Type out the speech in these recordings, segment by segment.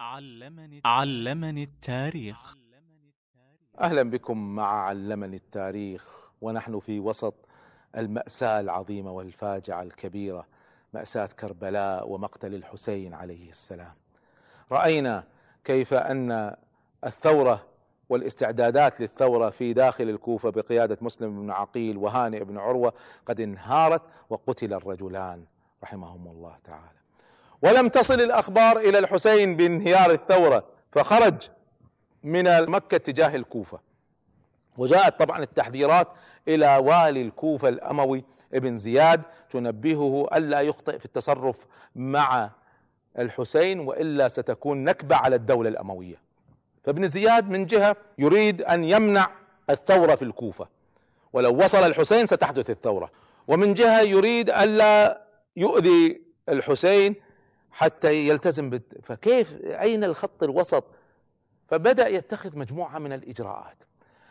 علمني علمني التاريخ اهلا بكم مع علمني التاريخ ونحن في وسط المأساة العظيمة والفاجعة الكبيرة مأساة كربلاء ومقتل الحسين عليه السلام. رأينا كيف أن الثورة والاستعدادات للثورة في داخل الكوفة بقيادة مسلم بن عقيل وهانئ بن عروة قد انهارت وقتل الرجلان رحمهم الله تعالى. ولم تصل الأخبار إلى الحسين بانهيار الثورة فخرج من مكة تجاه الكوفة وجاءت طبعا التحذيرات إلى والي الكوفة الأموي ابن زياد تنبهه ألا يخطئ في التصرف مع الحسين وإلا ستكون نكبة على الدولة الأموية فابن زياد من جهة يريد أن يمنع الثورة في الكوفة ولو وصل الحسين ستحدث الثورة ومن جهة يريد ألا يؤذي الحسين حتى يلتزم بت... فكيف أين الخط الوسط فبدأ يتخذ مجموعة من الإجراءات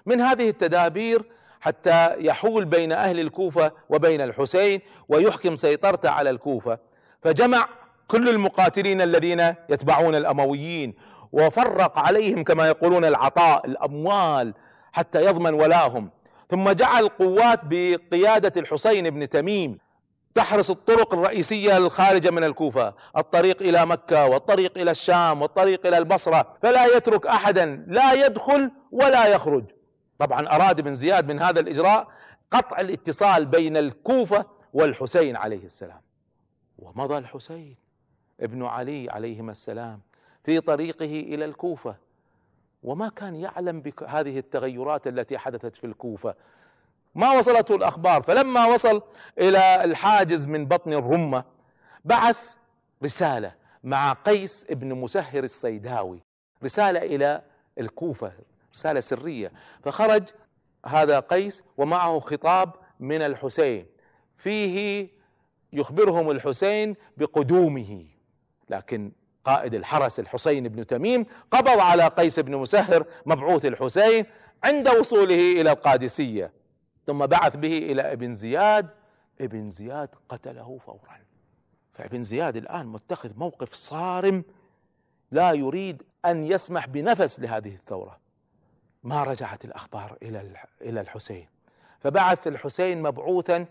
من هذه التدابير حتى يحول بين أهل الكوفة وبين الحسين ويحكم سيطرته على الكوفة فجمع كل المقاتلين الذين يتبعون الأمويين وفرق عليهم كما يقولون العطاء الأموال حتى يضمن ولاهم ثم جعل قوات بقيادة الحسين بن تميم تحرس الطرق الرئيسية الخارجة من الكوفة الطريق إلى مكة والطريق إلى الشام والطريق إلى البصرة فلا يترك أحدا لا يدخل ولا يخرج طبعا أراد بن زياد من هذا الإجراء قطع الاتصال بين الكوفة والحسين عليه السلام ومضى الحسين ابن علي عليهما السلام في طريقه إلى الكوفة وما كان يعلم بهذه التغيرات التي حدثت في الكوفة ما وصلته الأخبار فلما وصل إلى الحاجز من بطن الرمة بعث رسالة مع قيس بن مسهر الصيداوي رسالة إلى الكوفة رسالة سرية فخرج هذا قيس ومعه خطاب من الحسين فيه يخبرهم الحسين بقدومه لكن قائد الحرس الحسين بن تميم قبض على قيس بن مسهر مبعوث الحسين عند وصوله الى القادسيه ثم بعث به إلى ابن زياد ابن زياد قتله فورا فابن زياد الآن متخذ موقف صارم لا يريد أن يسمح بنفس لهذه الثورة ما رجعت الأخبار إلى إلى الحسين فبعث الحسين مبعوثا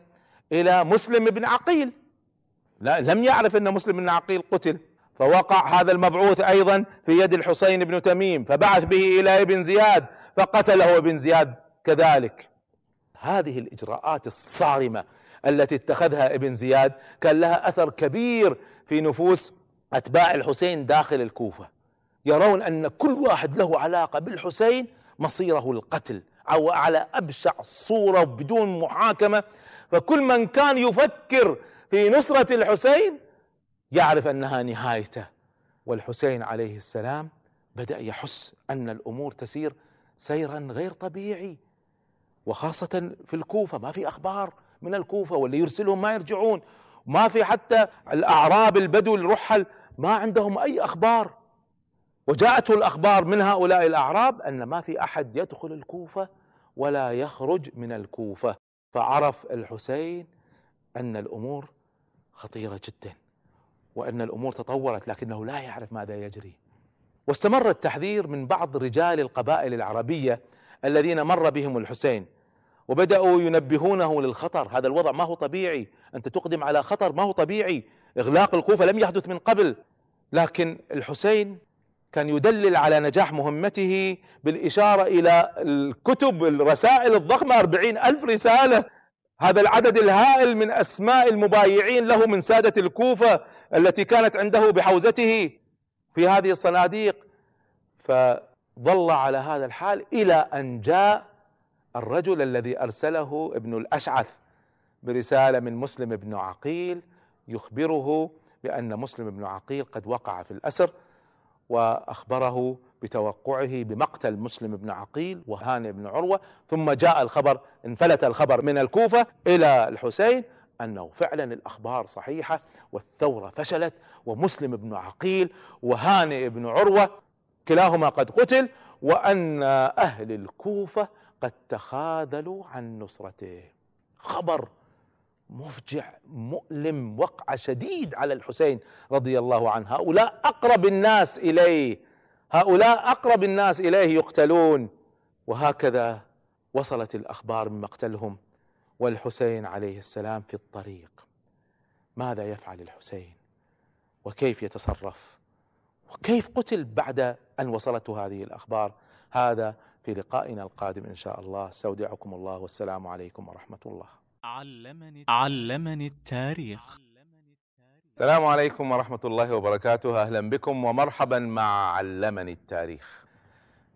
إلى مسلم بن عقيل لا لم يعرف أن مسلم بن عقيل قتل فوقع هذا المبعوث أيضا في يد الحسين بن تميم فبعث به إلى ابن زياد فقتله ابن زياد كذلك هذه الاجراءات الصارمه التي اتخذها ابن زياد كان لها اثر كبير في نفوس اتباع الحسين داخل الكوفه يرون ان كل واحد له علاقه بالحسين مصيره القتل او على ابشع صوره بدون محاكمه فكل من كان يفكر في نصره الحسين يعرف انها نهايته والحسين عليه السلام بدا يحس ان الامور تسير سيرا غير طبيعي وخاصة في الكوفة ما في أخبار من الكوفة واللي يرسلهم ما يرجعون ما في حتى الأعراب البدو الرحل ما عندهم أي أخبار وجاءته الأخبار من هؤلاء الأعراب أن ما في أحد يدخل الكوفة ولا يخرج من الكوفة فعرف الحسين أن الأمور خطيرة جدا وأن الأمور تطورت لكنه لا يعرف ماذا يجري واستمر التحذير من بعض رجال القبائل العربية الذين مر بهم الحسين وبداوا ينبهونه للخطر هذا الوضع ما هو طبيعي انت تقدم على خطر ما هو طبيعي اغلاق الكوفه لم يحدث من قبل لكن الحسين كان يدلل على نجاح مهمته بالإشارة إلى الكتب الرسائل الضخمة أربعين ألف رسالة هذا العدد الهائل من أسماء المبايعين له من سادة الكوفة التي كانت عنده بحوزته في هذه الصناديق فظل على هذا الحال إلى أن جاء الرجل الذي ارسله ابن الاشعث برساله من مسلم بن عقيل يخبره بان مسلم بن عقيل قد وقع في الاسر واخبره بتوقعه بمقتل مسلم بن عقيل وهانئ بن عروه ثم جاء الخبر انفلت الخبر من الكوفه الى الحسين انه فعلا الاخبار صحيحه والثوره فشلت ومسلم بن عقيل وهانئ بن عروه كلاهما قد قتل وان اهل الكوفه قد تخاذلوا عن نصرته خبر مفجع مؤلم وقع شديد على الحسين رضي الله عنه هؤلاء اقرب الناس اليه هؤلاء اقرب الناس اليه يقتلون وهكذا وصلت الاخبار من مقتلهم والحسين عليه السلام في الطريق ماذا يفعل الحسين وكيف يتصرف وكيف قتل بعد ان وصلته هذه الاخبار هذا في لقائنا القادم إن شاء الله استودعكم الله والسلام عليكم ورحمة الله علمني, علمني التاريخ السلام عليكم ورحمة الله وبركاته أهلا بكم ومرحبا مع علمني التاريخ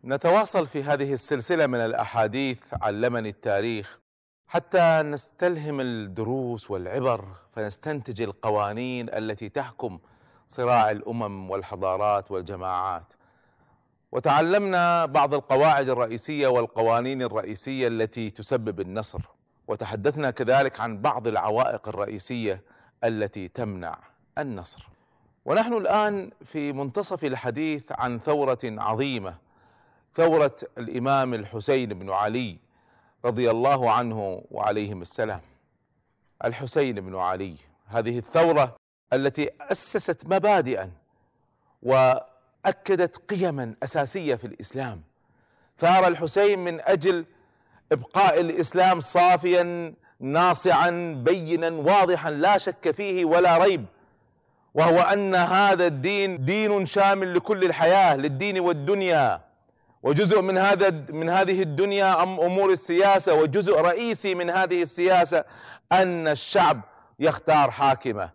نتواصل في هذه السلسلة من الأحاديث علمني التاريخ حتى نستلهم الدروس والعبر فنستنتج القوانين التي تحكم صراع الأمم والحضارات والجماعات وتعلمنا بعض القواعد الرئيسيه والقوانين الرئيسيه التي تسبب النصر وتحدثنا كذلك عن بعض العوائق الرئيسيه التي تمنع النصر ونحن الان في منتصف الحديث عن ثوره عظيمه ثوره الامام الحسين بن علي رضي الله عنه وعليهم السلام الحسين بن علي هذه الثوره التي اسست مبادئا و اكدت قيما اساسيه في الاسلام ثار الحسين من اجل ابقاء الاسلام صافيا ناصعا بينا واضحا لا شك فيه ولا ريب وهو ان هذا الدين دين شامل لكل الحياه للدين والدنيا وجزء من هذا من هذه الدنيا أم امور السياسه وجزء رئيسي من هذه السياسه ان الشعب يختار حاكمه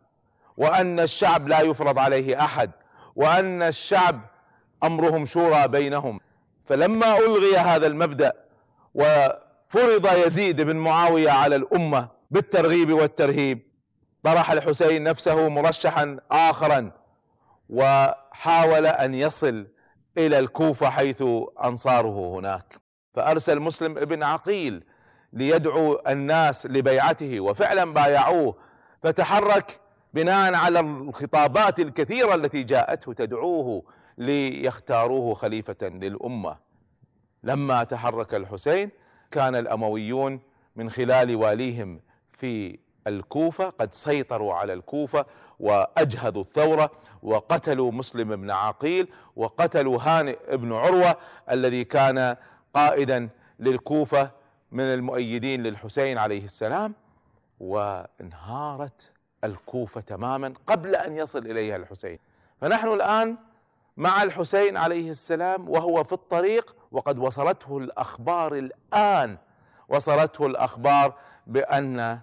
وان الشعب لا يفرض عليه احد وأن الشعب أمرهم شورى بينهم فلما ألغي هذا المبدأ وفرض يزيد بن معاوية على الأمة بالترغيب والترهيب طرح الحسين نفسه مرشحا آخرا وحاول أن يصل إلى الكوفة حيث أنصاره هناك فأرسل مسلم ابن عقيل ليدعو الناس لبيعته وفعلا بايعوه فتحرك بناء على الخطابات الكثيرة التي جاءته تدعوه ليختاروه خليفة للأمة لما تحرك الحسين كان الأمويون من خلال واليهم في الكوفة قد سيطروا على الكوفة وأجهدوا الثورة وقتلوا مسلم بن عقيل وقتلوا هانئ بن عروة الذي كان قائدا للكوفة من المؤيدين للحسين عليه السلام وانهارت الكوفة تماما قبل أن يصل إليها الحسين فنحن الآن مع الحسين عليه السلام وهو في الطريق وقد وصلته الأخبار الآن وصلته الأخبار بأن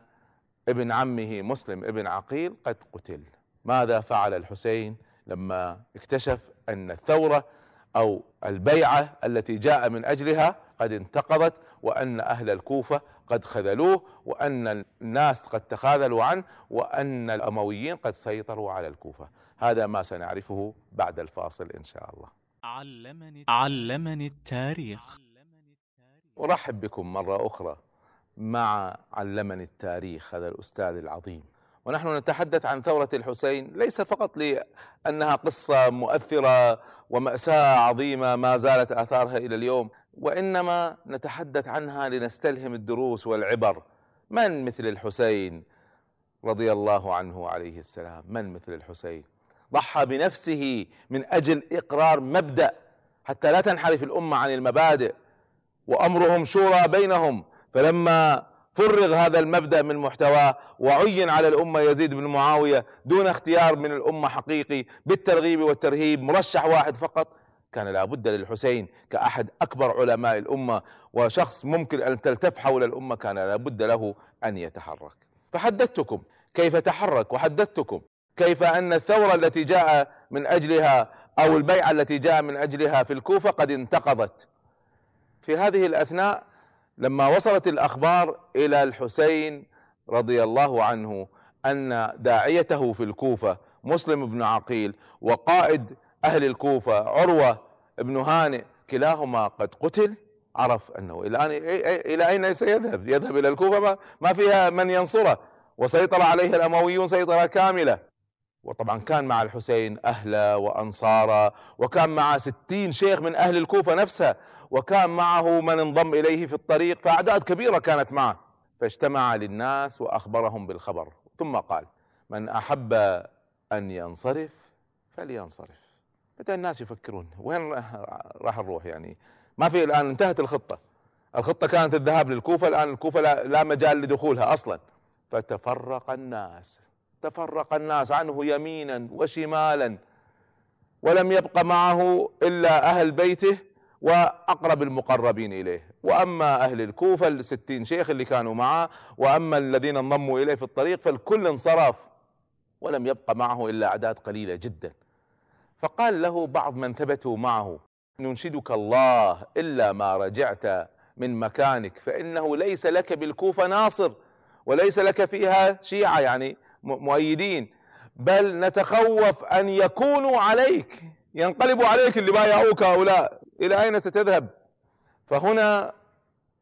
ابن عمه مسلم ابن عقيل قد قتل ماذا فعل الحسين لما اكتشف أن الثورة أو البيعة التي جاء من أجلها قد انتقضت وأن أهل الكوفة قد خذلوه وأن الناس قد تخاذلوا عنه وأن الأمويين قد سيطروا على الكوفة هذا ما سنعرفه بعد الفاصل إن شاء الله علمني, علمني التاريخ أرحب بكم مرة أخرى مع علمني التاريخ هذا الأستاذ العظيم ونحن نتحدث عن ثورة الحسين ليس فقط لأنها قصة مؤثرة ومأساة عظيمة ما زالت آثارها إلى اليوم وإنما نتحدث عنها لنستلهم الدروس والعبر من مثل الحسين رضي الله عنه عليه السلام من مثل الحسين ضحى بنفسه من أجل إقرار مبدأ حتى لا تنحرف الأمة عن المبادئ وأمرهم شورى بينهم فلما فرغ هذا المبدأ من محتواه وعين على الأمة يزيد بن معاوية دون اختيار من الأمة حقيقي بالترغيب والترهيب مرشح واحد فقط كان لابد للحسين كأحد أكبر علماء الأمة وشخص ممكن أن تلتف حول الأمة كان لابد له أن يتحرك فحدثتكم كيف تحرك وحدثتكم كيف أن الثورة التي جاء من أجلها أو البيعة التي جاء من أجلها في الكوفة قد انتقضت في هذه الأثناء لما وصلت الأخبار إلى الحسين رضي الله عنه أن داعيته في الكوفة مسلم بن عقيل وقائد أهل الكوفة عروة بن هانئ كلاهما قد قتل عرف أنه الآن إلى أين سيذهب يذهب إلى الكوفة ما فيها من ينصره وسيطر عليه الأمويون سيطرة كاملة وطبعا كان مع الحسين أهله وأنصاره وكان معه ستين شيخ من أهل الكوفة نفسها وكان معه من انضم إليه في الطريق فأعداد كبيرة كانت معه فاجتمع للناس وأخبرهم بالخبر ثم قال من أحب أن ينصرف فلينصرف بدأ الناس يفكرون وين راح نروح يعني ما في الآن انتهت الخطة الخطة كانت الذهاب للكوفة الآن الكوفة لا, لا مجال لدخولها أصلا فتفرق الناس تفرق الناس عنه يمينا وشمالا ولم يبق معه إلا أهل بيته وأقرب المقربين إليه وأما أهل الكوفة الستين شيخ اللي كانوا معه وأما الذين انضموا إليه في الطريق فالكل انصرف ولم يبق معه إلا أعداد قليلة جدا فقال له بعض من ثبتوا معه ننشدك الله إلا ما رجعت من مكانك فإنه ليس لك بالكوفة ناصر وليس لك فيها شيعة يعني مؤيدين بل نتخوف أن يكونوا عليك ينقلبوا عليك اللي بايعوك هؤلاء إلى أين ستذهب فهنا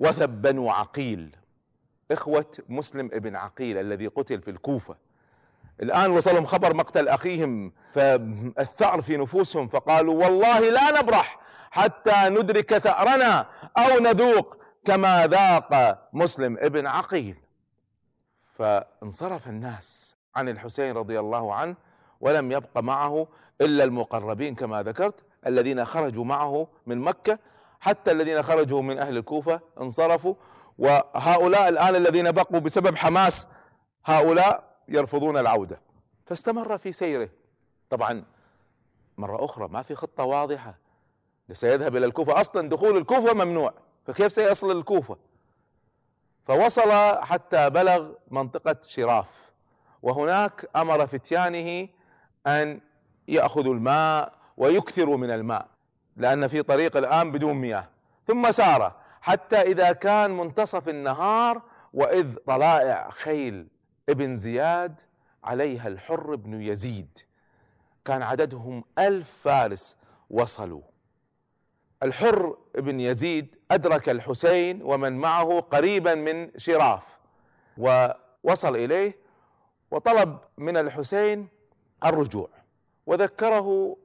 وثب بنو عقيل إخوة مسلم ابن عقيل الذي قتل في الكوفة الآن وصلهم خبر مقتل أخيهم فالثأر في نفوسهم فقالوا والله لا نبرح حتى ندرك ثأرنا أو نذوق كما ذاق مسلم ابن عقيل فانصرف الناس عن الحسين رضي الله عنه ولم يبق معه إلا المقربين كما ذكرت الذين خرجوا معه من مكة حتى الذين خرجوا من أهل الكوفة انصرفوا وهؤلاء الآن الذين بقوا بسبب حماس هؤلاء يرفضون العودة فاستمر في سيره طبعا مرة أخرى ما في خطة واضحة سيذهب إلى الكوفة أصلا دخول الكوفة ممنوع فكيف سيصل الكوفة فوصل حتى بلغ منطقة شراف وهناك أمر فتيانه أن يأخذوا الماء ويكثروا من الماء لأن في طريق الآن بدون مياه ثم سار حتى إذا كان منتصف النهار وإذ طلائع خيل ابن زياد عليها الحر بن يزيد كان عددهم ألف فارس وصلوا الحر بن يزيد أدرك الحسين ومن معه قريبا من شراف ووصل إليه وطلب من الحسين الرجوع وذكره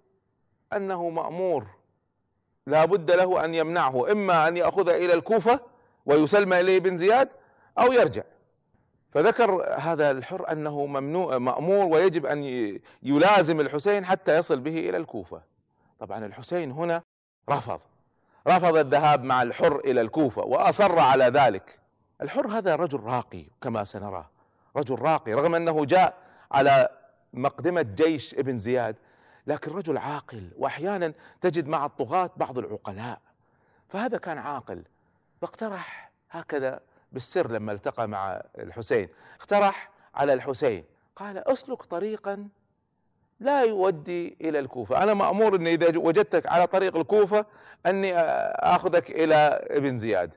أنه مأمور لا بد له أن يمنعه إما أن يأخذ إلى الكوفة ويسلم إليه بن زياد أو يرجع فذكر هذا الحر انه ممنوع مامور ويجب ان يلازم الحسين حتى يصل به الى الكوفه. طبعا الحسين هنا رفض رفض الذهاب مع الحر الى الكوفه واصر على ذلك. الحر هذا رجل راقي كما سنراه، رجل راقي رغم انه جاء على مقدمه جيش ابن زياد لكن رجل عاقل واحيانا تجد مع الطغاة بعض العقلاء فهذا كان عاقل فاقترح هكذا بالسر لما التقى مع الحسين اقترح على الحسين قال اسلك طريقا لا يودي الى الكوفه، انا مامور اني اذا وجدتك على طريق الكوفه اني اخذك الى ابن زياد.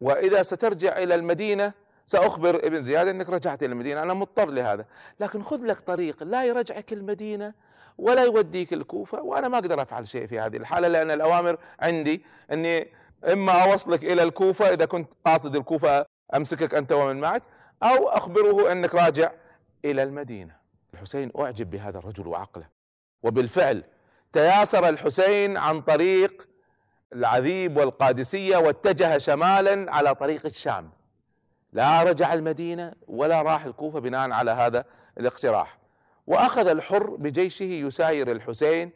واذا سترجع الى المدينه ساخبر ابن زياد انك رجعت الى المدينه، انا مضطر لهذا، لكن خذ لك طريق لا يرجعك المدينه ولا يوديك الكوفه وانا ما اقدر افعل شيء في هذه الحاله لان الاوامر عندي اني إما أوصلك إلى الكوفة إذا كنت قاصد الكوفة أمسكك أنت ومن معك أو أخبره أنك راجع إلى المدينة الحسين أعجب بهذا الرجل وعقله وبالفعل تياسر الحسين عن طريق العذيب والقادسية واتجه شمالا على طريق الشام لا رجع المدينة ولا راح الكوفة بناء على هذا الاقتراح وأخذ الحر بجيشه يساير الحسين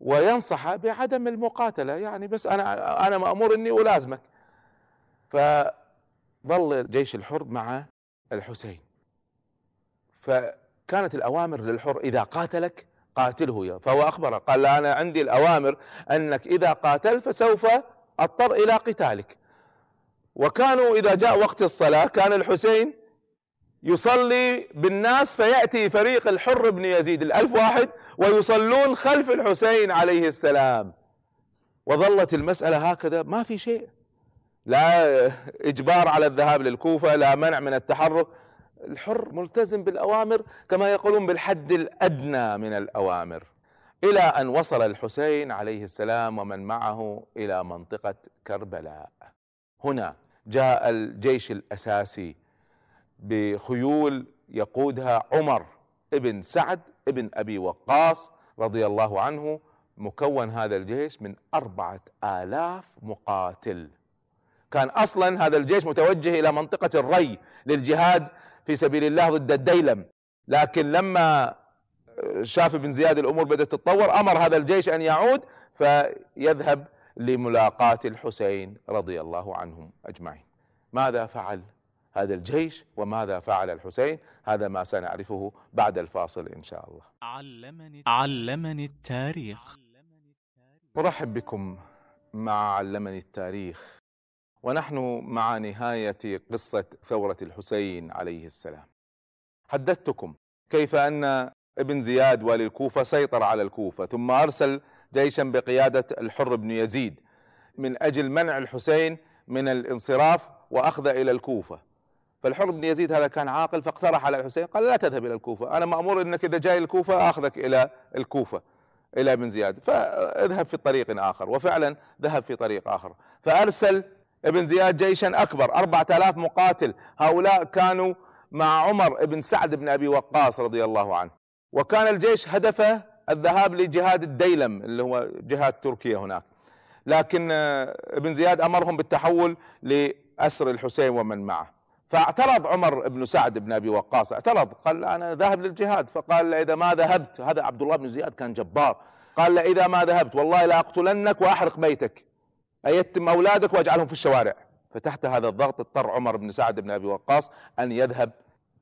وينصح بعدم المقاتلة يعني بس أنا أنا مأمور إني ألازمك فظل جيش الحر مع الحسين فكانت الأوامر للحر إذا قاتلك قاتله يا فهو أخبره قال لا أنا عندي الأوامر أنك إذا قاتلت فسوف أضطر إلى قتالك وكانوا إذا جاء وقت الصلاة كان الحسين يصلي بالناس فيأتي فريق الحر بن يزيد الألف واحد ويصلون خلف الحسين عليه السلام وظلت المسألة هكذا ما في شيء لا إجبار على الذهاب للكوفة لا منع من التحرك الحر ملتزم بالأوامر كما يقولون بالحد الأدنى من الأوامر إلى أن وصل الحسين عليه السلام ومن معه إلى منطقة كربلاء هنا جاء الجيش الأساسي بخيول يقودها عمر ابن سعد ابن أبي وقاص رضي الله عنه مكون هذا الجيش من أربعة آلاف مقاتل كان أصلا هذا الجيش متوجه إلى منطقة الري للجهاد في سبيل الله ضد الديلم لكن لما شاف ابن زياد الأمور بدأت تتطور أمر هذا الجيش أن يعود فيذهب لملاقاة الحسين رضي الله عنهم أجمعين ماذا فعل هذا الجيش وماذا فعل الحسين هذا ما سنعرفه بعد الفاصل إن شاء الله علمني, علمني التاريخ أرحب بكم مع علمني التاريخ ونحن مع نهاية قصة ثورة الحسين عليه السلام حدثتكم كيف أن ابن زياد والي الكوفة سيطر على الكوفة ثم أرسل جيشا بقيادة الحر بن يزيد من أجل منع الحسين من الانصراف وأخذ إلى الكوفة فالحر بن يزيد هذا كان عاقل فاقترح على الحسين قال لا تذهب الى الكوفه انا مامور انك اذا جاي الكوفه اخذك الى الكوفه الى ابن زياد فاذهب في طريق اخر وفعلا ذهب في طريق اخر فارسل ابن زياد جيشا اكبر 4000 مقاتل هؤلاء كانوا مع عمر بن سعد بن ابي وقاص رضي الله عنه وكان الجيش هدفه الذهاب لجهاد الديلم اللي هو جهاد تركيا هناك لكن ابن زياد امرهم بالتحول لاسر الحسين ومن معه فاعترض عمر بن سعد بن ابي وقاص اعترض قال انا ذاهب للجهاد فقال اذا ما ذهبت هذا عبد الله بن زياد كان جبار قال اذا ما ذهبت والله لاقتلنك واحرق بيتك ايتم اولادك واجعلهم في الشوارع فتحت هذا الضغط اضطر عمر بن سعد بن ابي وقاص ان يذهب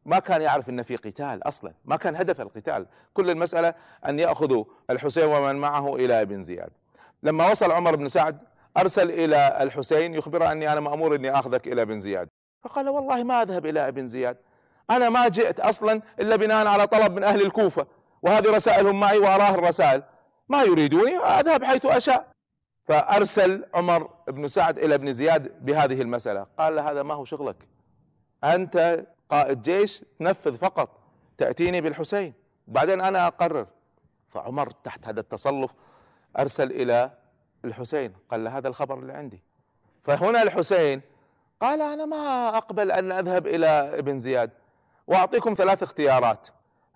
ما كان يعرف ان في قتال اصلا ما كان هدف القتال كل المساله ان ياخذوا الحسين ومن معه الى ابن زياد لما وصل عمر بن سعد ارسل الى الحسين يخبره اني انا مامور اني اخذك الى ابن زياد فقال والله ما أذهب إلى ابن زياد أنا ما جئت أصلا إلا بناء على طلب من أهل الكوفة وهذه رسائلهم معي وأراه الرسائل ما يريدوني أذهب حيث أشاء فأرسل عمر بن سعد إلى ابن زياد بهذه المسألة قال هذا ما هو شغلك أنت قائد جيش تنفذ فقط تأتيني بالحسين بعدين أنا أقرر فعمر تحت هذا التصلف أرسل إلى الحسين قال له هذا الخبر اللي عندي فهنا الحسين قال أنا ما أقبل أن أذهب إلى ابن زياد وأعطيكم ثلاث اختيارات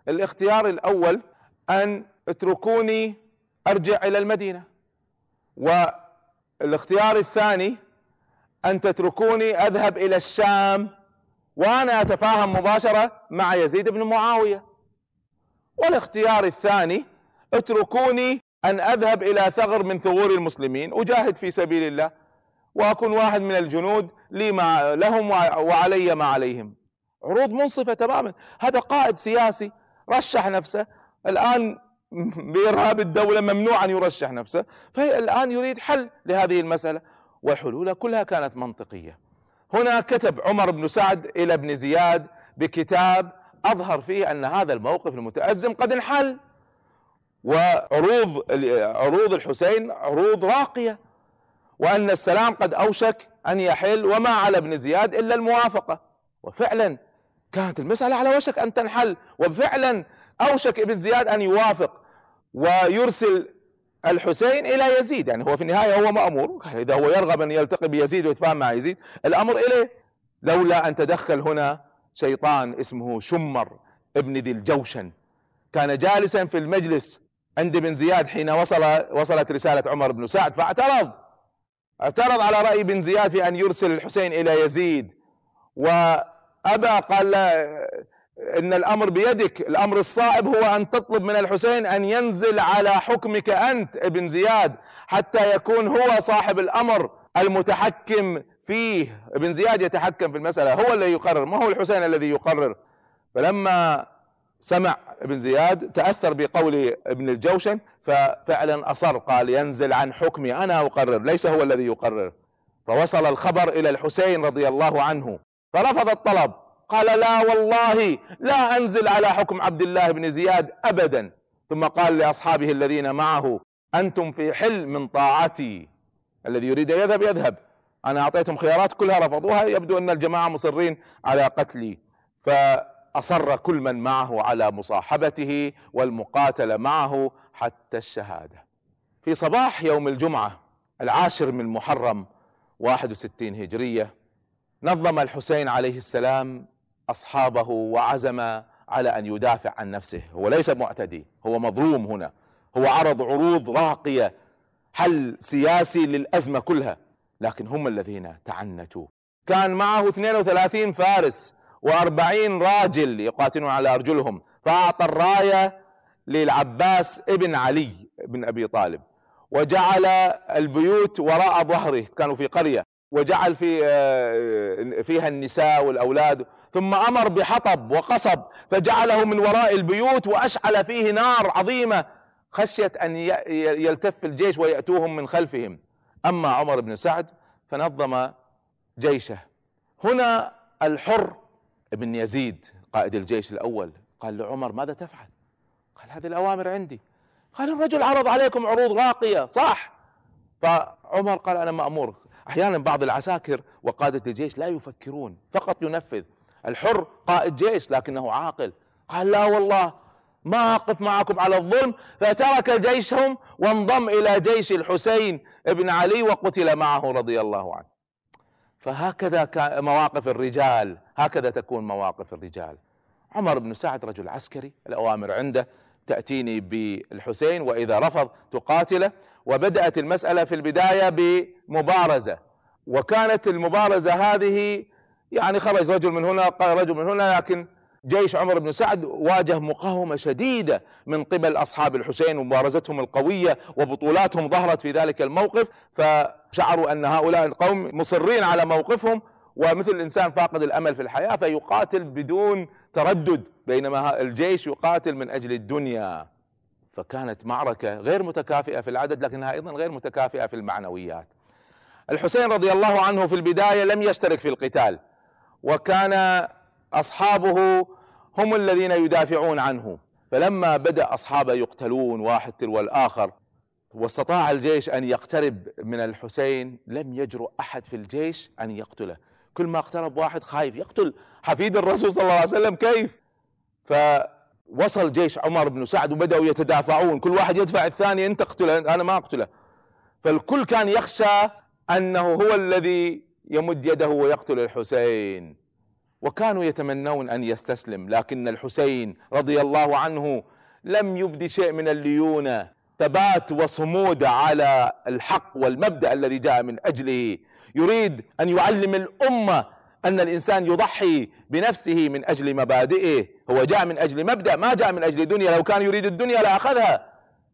الاختيار الأول أن اتركوني أرجع إلى المدينة والاختيار الثاني أن تتركوني أذهب إلى الشام وأنا أتفاهم مباشرة مع يزيد بن معاوية والاختيار الثاني اتركوني أن أذهب إلى ثغر من ثغور المسلمين أجاهد في سبيل الله وأكون واحد من الجنود لي ما لهم وعلي ما عليهم عروض منصفة تماما هذا قائد سياسي رشح نفسه الآن بإرهاب الدولة ممنوع أن يرشح نفسه فالآن يريد حل لهذه المسألة وحلولها كلها كانت منطقية هنا كتب عمر بن سعد إلى ابن زياد بكتاب أظهر فيه أن هذا الموقف المتأزم قد انحل وعروض عروض الحسين عروض راقية وأن السلام قد أوشك أن يحل وما على ابن زياد إلا الموافقة وفعلا كانت المسألة على وشك أن تنحل وفعلا أوشك ابن زياد أن يوافق ويرسل الحسين إلى يزيد يعني هو في النهاية هو مأمور يعني إذا هو يرغب أن يلتقي بيزيد ويتفاهم مع يزيد الأمر إليه لولا أن تدخل هنا شيطان اسمه شمر ابن ذي الجوشن كان جالسا في المجلس عند ابن زياد حين وصل وصلت رسالة عمر بن سعد فاعترض اعترض على رأي بن زياد في أن يرسل الحسين إلى يزيد وأبى قال إن الأمر بيدك الأمر الصائب هو أن تطلب من الحسين أن ينزل على حكمك أنت ابن زياد حتى يكون هو صاحب الأمر المتحكم فيه ابن زياد يتحكم في المسألة هو الذي يقرر ما هو الحسين الذي يقرر فلما سمع ابن زياد تأثر بقول ابن الجوشن ففعلا أصر قال ينزل عن حكمي أنا أقرر ليس هو الذي يقرر فوصل الخبر إلى الحسين رضي الله عنه فرفض الطلب قال لا والله لا أنزل على حكم عبد الله بن زياد أبدا ثم قال لأصحابه الذين معه أنتم في حل من طاعتي الذي يريد أن يذهب يذهب أنا أعطيتهم خيارات كلها رفضوها يبدو أن الجماعة مصرين على قتلي ف أصر كل من معه على مصاحبته والمقاتلة معه حتى الشهادة في صباح يوم الجمعة العاشر من محرم 61 هجرية نظم الحسين عليه السلام أصحابه وعزم على أن يدافع عن نفسه هو ليس معتدي هو مظلوم هنا هو عرض عروض راقية حل سياسي للأزمة كلها لكن هم الذين تعنتوا كان معه 32 فارس وأربعين راجل يقاتلون على أرجلهم فأعطى الراية للعباس ابن علي بن أبي طالب وجعل البيوت وراء ظهره كانوا في قرية وجعل في آه، فيها النساء والأولاد ثم أمر بحطب وقصب فجعله من وراء البيوت وأشعل فيه نار عظيمة خشية أن يلتف الجيش ويأتوهم من خلفهم أما عمر بن سعد فنظم جيشه هنا الحر ابن يزيد قائد الجيش الأول قال لعمر ماذا تفعل قال هذه الأوامر عندي قال الرجل عرض عليكم عروض راقية صح فعمر قال أنا مأمور أحيانا بعض العساكر وقادة الجيش لا يفكرون فقط ينفذ الحر قائد جيش لكنه عاقل قال لا والله ما أقف معكم على الظلم فترك جيشهم وانضم إلى جيش الحسين بن علي وقتل معه رضي الله عنه فهكذا مواقف الرجال هكذا تكون مواقف الرجال عمر بن سعد رجل عسكري الأوامر عنده تأتيني بالحسين وإذا رفض تقاتله وبدأت المسألة في البداية بمبارزة وكانت المبارزة هذه يعني خرج رجل من هنا قال رجل من هنا لكن جيش عمر بن سعد واجه مقاومة شديدة من قبل أصحاب الحسين ومبارزتهم القوية وبطولاتهم ظهرت في ذلك الموقف فشعروا أن هؤلاء القوم مصرين على موقفهم ومثل الإنسان فاقد الأمل في الحياة فيقاتل بدون تردد بينما الجيش يقاتل من أجل الدنيا فكانت معركة غير متكافئة في العدد لكنها أيضا غير متكافئة في المعنويات الحسين رضي الله عنه في البداية لم يشترك في القتال وكان أصحابه هم الذين يدافعون عنه فلما بدأ أصحابه يقتلون واحد تلو الآخر واستطاع الجيش أن يقترب من الحسين لم يجرؤ أحد في الجيش أن يقتله كل ما اقترب واحد خايف يقتل حفيد الرسول صلى الله عليه وسلم كيف فوصل جيش عمر بن سعد وبدأوا يتدافعون كل واحد يدفع الثاني أنت اقتله أنا ما اقتله فالكل كان يخشى أنه هو الذي يمد يده ويقتل الحسين وكانوا يتمنون ان يستسلم لكن الحسين رضي الله عنه لم يبد شيء من الليونه ثبات وصمود على الحق والمبدا الذي جاء من اجله يريد ان يعلم الامه ان الانسان يضحي بنفسه من اجل مبادئه هو جاء من اجل مبدا ما جاء من اجل دنيا لو كان يريد الدنيا لاخذها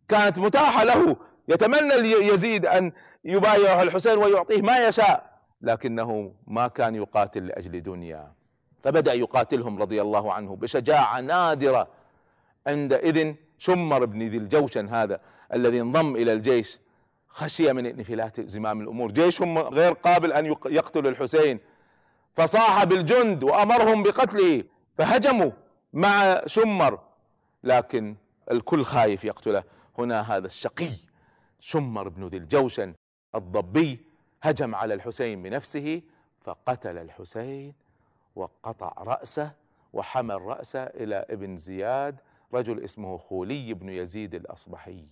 كانت متاحه له يتمنى يزيد ان يبايعه الحسين ويعطيه ما يشاء لكنه ما كان يقاتل لاجل دنيا فبدأ يقاتلهم رضي الله عنه بشجاعة نادرة عندئذ شمر بن ذي الجوشن هذا الذي انضم إلى الجيش خشي من انفلات زمام الأمور جيشهم غير قابل أن يقتل الحسين فصاح بالجند وأمرهم بقتله فهجموا مع شمر لكن الكل خايف يقتله هنا هذا الشقي شمر بن ذي الجوشن الضبي هجم على الحسين بنفسه فقتل الحسين وقطع رأسه وحمل رأسه إلى ابن زياد رجل اسمه خولي بن يزيد الأصبحي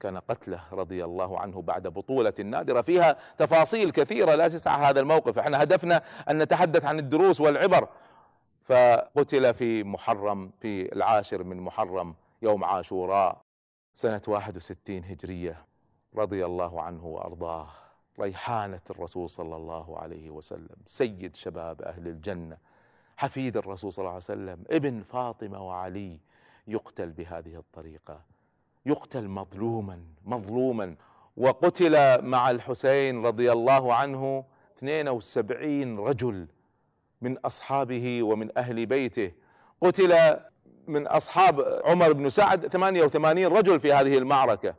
كان قتله رضي الله عنه بعد بطولة نادرة فيها تفاصيل كثيرة لا تسع هذا الموقف احنا هدفنا أن نتحدث عن الدروس والعبر فقتل في محرم في العاشر من محرم يوم عاشوراء سنة 61 هجرية رضي الله عنه وأرضاه ريحانة الرسول صلى الله عليه وسلم سيد شباب أهل الجنة حفيد الرسول صلى الله عليه وسلم ابن فاطمة وعلي يقتل بهذه الطريقة يقتل مظلوما مظلوما وقتل مع الحسين رضي الله عنه 72 رجل من أصحابه ومن أهل بيته قتل من أصحاب عمر بن سعد 88 رجل في هذه المعركة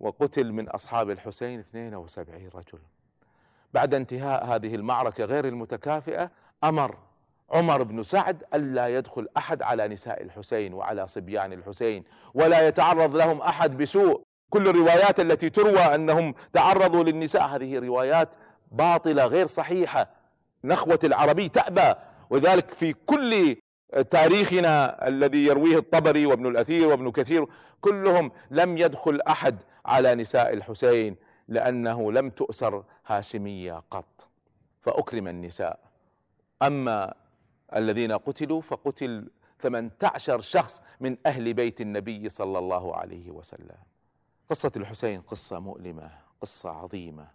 وقتل من أصحاب الحسين 72 رجل بعد انتهاء هذه المعركة غير المتكافئة أمر عمر بن سعد ألا يدخل أحد على نساء الحسين وعلى صبيان الحسين ولا يتعرض لهم أحد بسوء كل الروايات التي تروى أنهم تعرضوا للنساء هذه روايات باطلة غير صحيحة نخوة العربي تأبى وذلك في كل تاريخنا الذي يرويه الطبري وابن الأثير وابن كثير كلهم لم يدخل أحد على نساء الحسين لأنه لم تؤسر هاشمية قط فأكرم النساء أما الذين قتلوا فقتل 18 شخص من أهل بيت النبي صلى الله عليه وسلم قصة الحسين قصة مؤلمة قصة عظيمة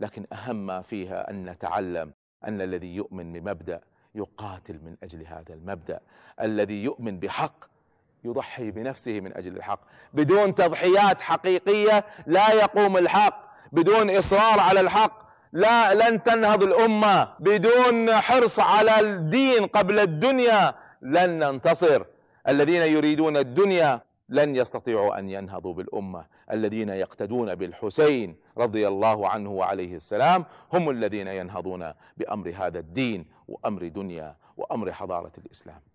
لكن أهم ما فيها أن نتعلم أن الذي يؤمن بمبدأ يقاتل من أجل هذا المبدأ الذي يؤمن بحق يضحي بنفسه من اجل الحق بدون تضحيات حقيقيه لا يقوم الحق بدون اصرار على الحق لا لن تنهض الامه بدون حرص على الدين قبل الدنيا لن ننتصر الذين يريدون الدنيا لن يستطيعوا ان ينهضوا بالامه الذين يقتدون بالحسين رضي الله عنه وعليه السلام هم الذين ينهضون بامر هذا الدين وامر دنيا وامر حضاره الاسلام